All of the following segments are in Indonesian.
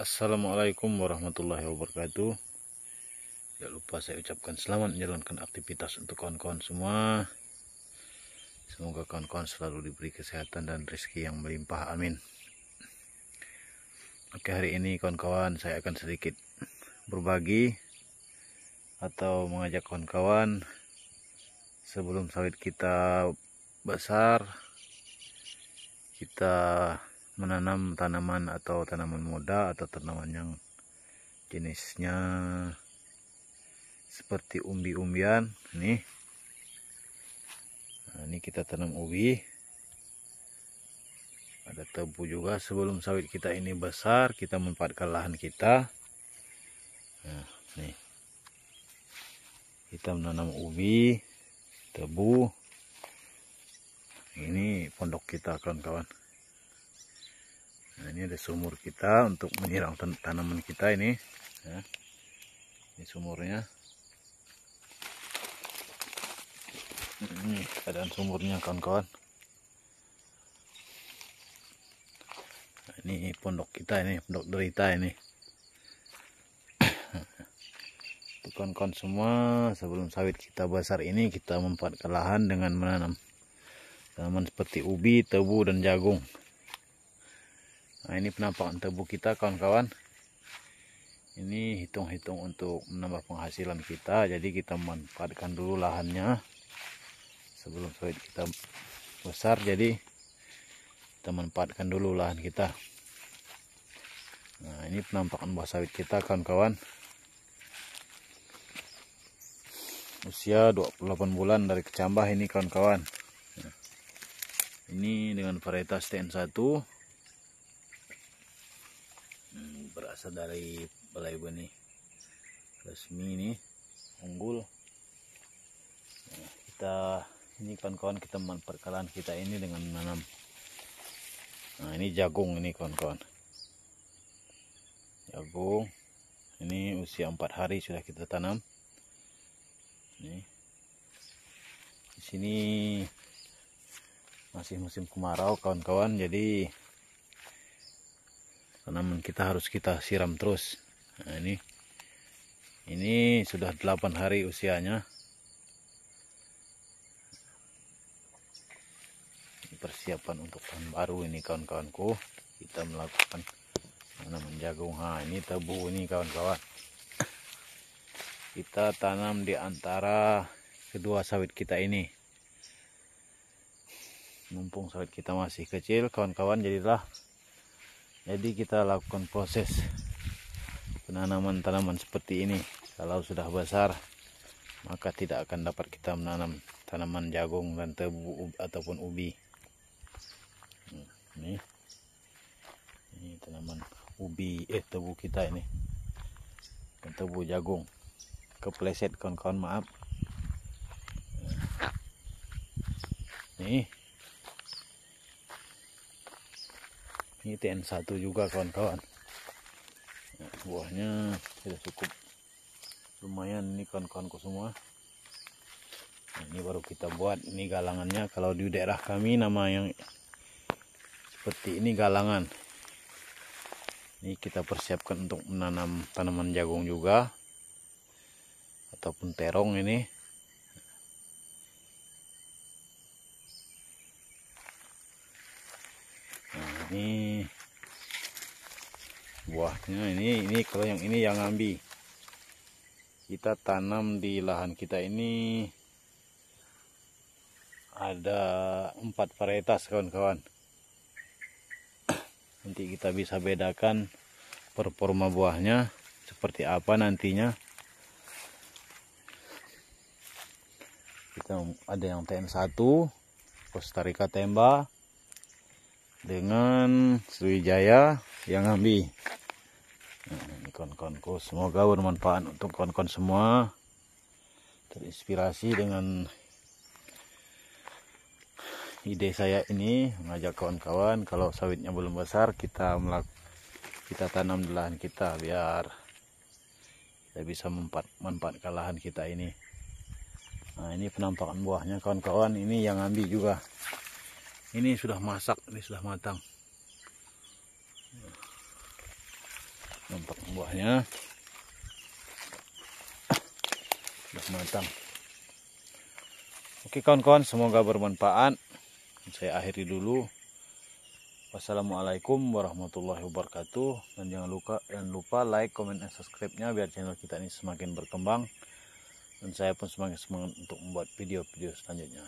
Assalamualaikum warahmatullahi wabarakatuh Jangan lupa saya ucapkan selamat menjalankan aktivitas untuk kawan-kawan semua Semoga kawan-kawan selalu diberi kesehatan dan rezeki yang melimpah amin Oke hari ini kawan-kawan saya akan sedikit berbagi Atau mengajak kawan-kawan Sebelum sawit kita besar Kita menanam tanaman atau tanaman muda atau tanaman yang jenisnya seperti umbi-umbian nih nah, ini kita tanam ubi ada tebu juga sebelum sawit kita ini besar kita memanfaatkan lahan kita nah, nih kita menanam ubi tebu ini pondok kita kawan-kawan Nah, ini ada sumur kita untuk menyiram tan tanaman kita ini. Ya. Ini sumurnya. Ini keadaan sumurnya kawan-kawan. Nah, ini pondok kita ini, pondok derita ini. kawan-kawan semua, sebelum sawit kita besar ini kita memanfaatkan lahan dengan menanam tanaman seperti ubi, tebu dan jagung. Nah ini penampakan tebu kita kawan-kawan. Ini hitung-hitung untuk menambah penghasilan kita. Jadi kita manfaatkan dulu lahannya sebelum sawit kita besar. Jadi kita manfaatkan dulu lahan kita. Nah ini penampakan buah sawit kita kawan-kawan. Usia 28 bulan dari kecambah ini kawan-kawan. Nah, ini dengan varietas TN1 berasal dari balai benih resmi ini unggul nah, kita ini kawan-kawan kita memperkalan kita ini dengan menanam nah ini jagung ini kawan-kawan jagung ini usia empat hari sudah kita tanam ini di sini masih musim kemarau kawan-kawan jadi tanaman kita harus kita siram terus nah, ini ini sudah 8 hari usianya ini persiapan untuk tahun baru ini kawan-kawanku kita melakukan tanaman jagung ha ini tebu ini kawan-kawan kita tanam di antara kedua sawit kita ini mumpung sawit kita masih kecil kawan-kawan jadilah jadi kita lakukan proses penanaman tanaman seperti ini kalau sudah besar maka tidak akan dapat kita menanam tanaman jagung dan tebu ataupun ubi hmm, ini ini tanaman ubi eh tebu kita ini dan tebu jagung kepleset kawan-kawan maaf nih ini TN1 juga kawan-kawan ya, buahnya sudah cukup lumayan ini kawan-kawanku semua nah, ini baru kita buat ini galangannya kalau di daerah kami nama yang seperti ini galangan ini kita persiapkan untuk menanam tanaman jagung juga ataupun terong ini ini buahnya ini ini kalau yang ini yang ngambi kita tanam di lahan kita ini ada empat varietas kawan-kawan nanti kita bisa bedakan performa buahnya seperti apa nantinya kita ada yang tn 1 Costa Rica Temba dengan Sriwijaya yang ambil nah, ini kawan-kawanku semoga bermanfaat untuk kawan-kawan semua terinspirasi dengan ide saya ini mengajak kawan-kawan kalau sawitnya belum besar kita melak kita tanam di lahan kita biar kita bisa memanfaatkan lahan kita ini nah ini penampakan buahnya kawan-kawan ini yang ambil juga ini sudah masak ini sudah matang nampak buahnya sudah matang oke kawan-kawan semoga bermanfaat saya akhiri dulu Wassalamualaikum warahmatullahi wabarakatuh dan jangan lupa jangan lupa like, comment, dan subscribe-nya biar channel kita ini semakin berkembang dan saya pun semangat semangat untuk membuat video-video selanjutnya.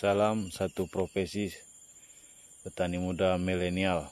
Salam satu profesi petani muda milenial.